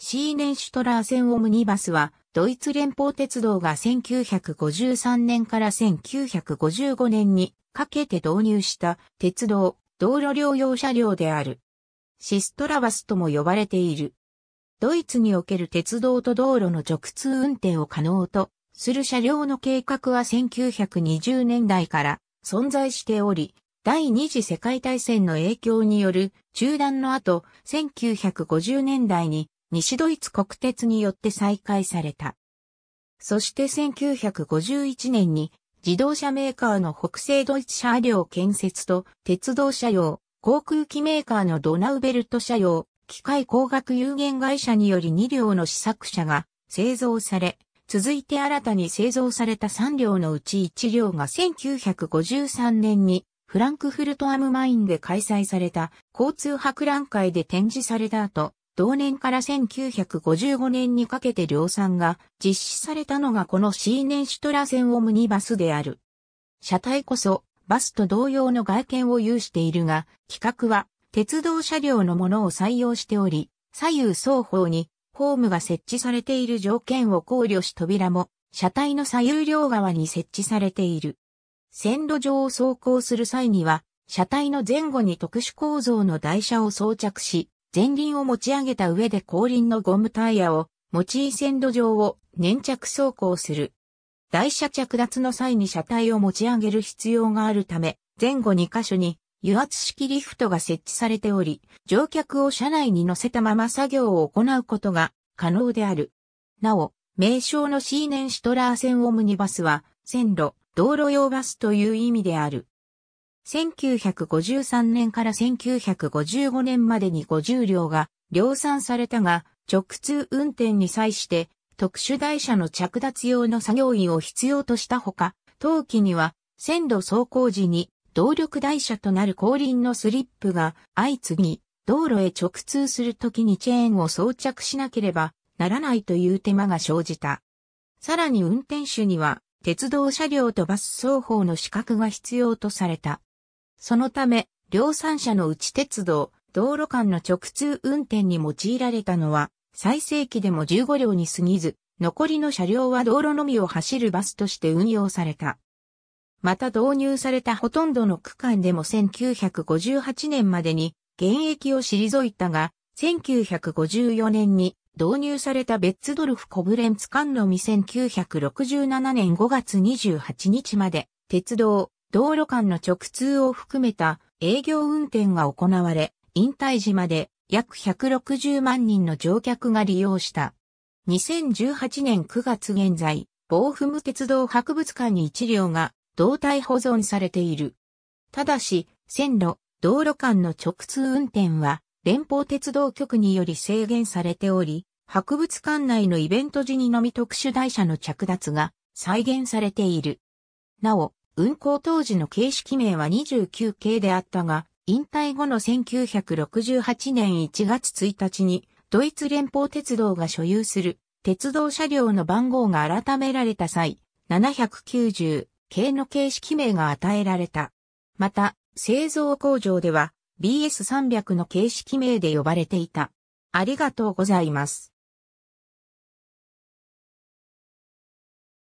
シーネンシュトラーセンオムニバスは、ドイツ連邦鉄道が1953年から1955年にかけて導入した鉄道、道路両用車両である。シストラバスとも呼ばれている。ドイツにおける鉄道と道路の直通運転を可能とする車両の計画は1920年代から存在しており、第二次世界大戦の影響による中断の後、1950年代に西ドイツ国鉄によって再開された。そして1951年に自動車メーカーの北西ドイツ車両建設と鉄道車両、航空機メーカーのドナウベルト車両、機械工学有限会社により2両の試作車が製造され、続いて新たに製造された3両のうち1両が1953年にフランクフルトアムマインで開催された交通博覧会で展示された後、同年から1955年にかけて量産が実施されたのがこのシーネンシュトラセンオムニバスである。車体こそバスと同様の外見を有しているが、企画は鉄道車両のものを採用しており、左右双方にホームが設置されている条件を考慮し扉も車体の左右両側に設置されている。線路上を走行する際には、車体の前後に特殊構造の台車を装着し、前輪を持ち上げた上で後輪のゴムタイヤを用い線路上を粘着走行する。台車着脱の際に車体を持ち上げる必要があるため、前後2箇所に油圧式リフトが設置されており、乗客を車内に乗せたまま作業を行うことが可能である。なお、名称のシーネンシトラー線オムニバスは、線路、道路用バスという意味である。1953年から1955年までに50両が量産されたが、直通運転に際して特殊台車の着脱用の作業員を必要としたほか、当期には線路走行時に動力台車となる後輪のスリップが相次ぎ、道路へ直通するときにチェーンを装着しなければならないという手間が生じた。さらに運転手には鉄道車両とバス双方の資格が必要とされた。そのため、量産車の内鉄道、道路間の直通運転に用いられたのは、最盛期でも15両に過ぎず、残りの車両は道路のみを走るバスとして運用された。また導入されたほとんどの区間でも1958年までに現役を退いたが、1954年に導入されたベッツドルフ・コブレンツ間のみ1967年5月28日まで鉄道、道路間の直通を含めた営業運転が行われ、引退時まで約160万人の乗客が利用した。2018年9月現在、防府無鉄道博物館に1両が胴体保存されている。ただし、線路、道路間の直通運転は、連邦鉄道局により制限されており、博物館内のイベント時にのみ特殊台車の着脱が再現されている。なお、運行当時の形式名は29系であったが、引退後の1968年1月1日に、ドイツ連邦鉄道が所有する鉄道車両の番号が改められた際、790系の形式名が与えられた。また、製造工場では BS300 の形式名で呼ばれていた。ありがとうございます。